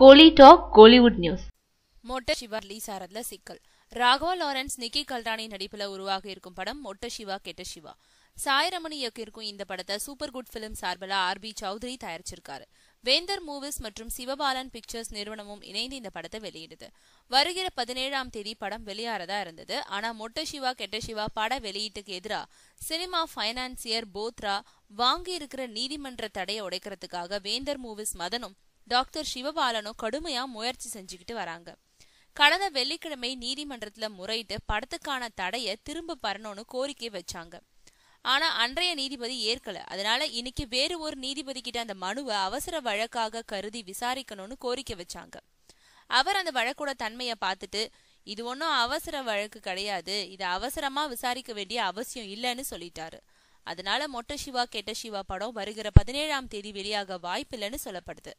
கோலி talk Kollywood news மொட்ட Siva release ஆறதுல சிக்கல் Raghava Lawrence நிக்கி கல்ரானி நடிப்புல உருவாக இருக்கும் படம் மொட்ட சிவா கெட்ட சிவா சாய்ரமணி இயக்கியிருக்கும் இந்த படத்தை சூப்பர் குட் பிலிம் சார்பில் ஆர் பி சௌத்ரி தயாரிச்சிருக்காரு வேந்தர் மூவிஸ் மற்றும் சிவபாலன் பிக்சர்ஸ் நிறுவனமும் இணைந்து இந்த படத்தை வெளியிடுது வருகிற பதினேழாம் தேதி படம் வெளியாறதா இருந்தது ஆனா மொட்ட சிவா கெட்ட சிவா பட வெளியீட்டுக்கு எதிராக சினிமா பைனான்சியர் போத்ரா வாங்கி இருக்கிற நீதிமன்ற தடையை உடைக்கிறதுக்காக வேந்தர் மூவிஸ் மதனும் டாக்டர் சிவபாலனும் கடுமையா முயற்சி செஞ்சுக்கிட்டு வராங்க கடந்த வெள்ளிக்கிழமை நீதிமன்றத்துல முறையிட்டு படத்துக்கான தடைய திரும்ப பரணும்னு கோரிக்கை வச்சாங்க ஆனா அன்றைய நீதிபதி ஏற்கல அதனால இன்னைக்கு வேறு ஒரு நீதிபதி கிட்ட அந்த மனுவை அவசர வழக்காக கருதி விசாரிக்கணும்னு கோரிக்கை வச்சாங்க அவர் அந்த வழக்கோட தன்மையை பார்த்துட்டு இது ஒன்றும் அவசர வழக்கு கிடையாது இது அவசரமா விசாரிக்க வேண்டிய அவசியம் இல்லைன்னு சொல்லிட்டாரு அதனால மொட்டை சிவா கெட்ட சிவா படம் வருகிற பதினேழாம் தேதி வெளியாக வாய்ப்பில்லைன்னு சொல்லப்படுது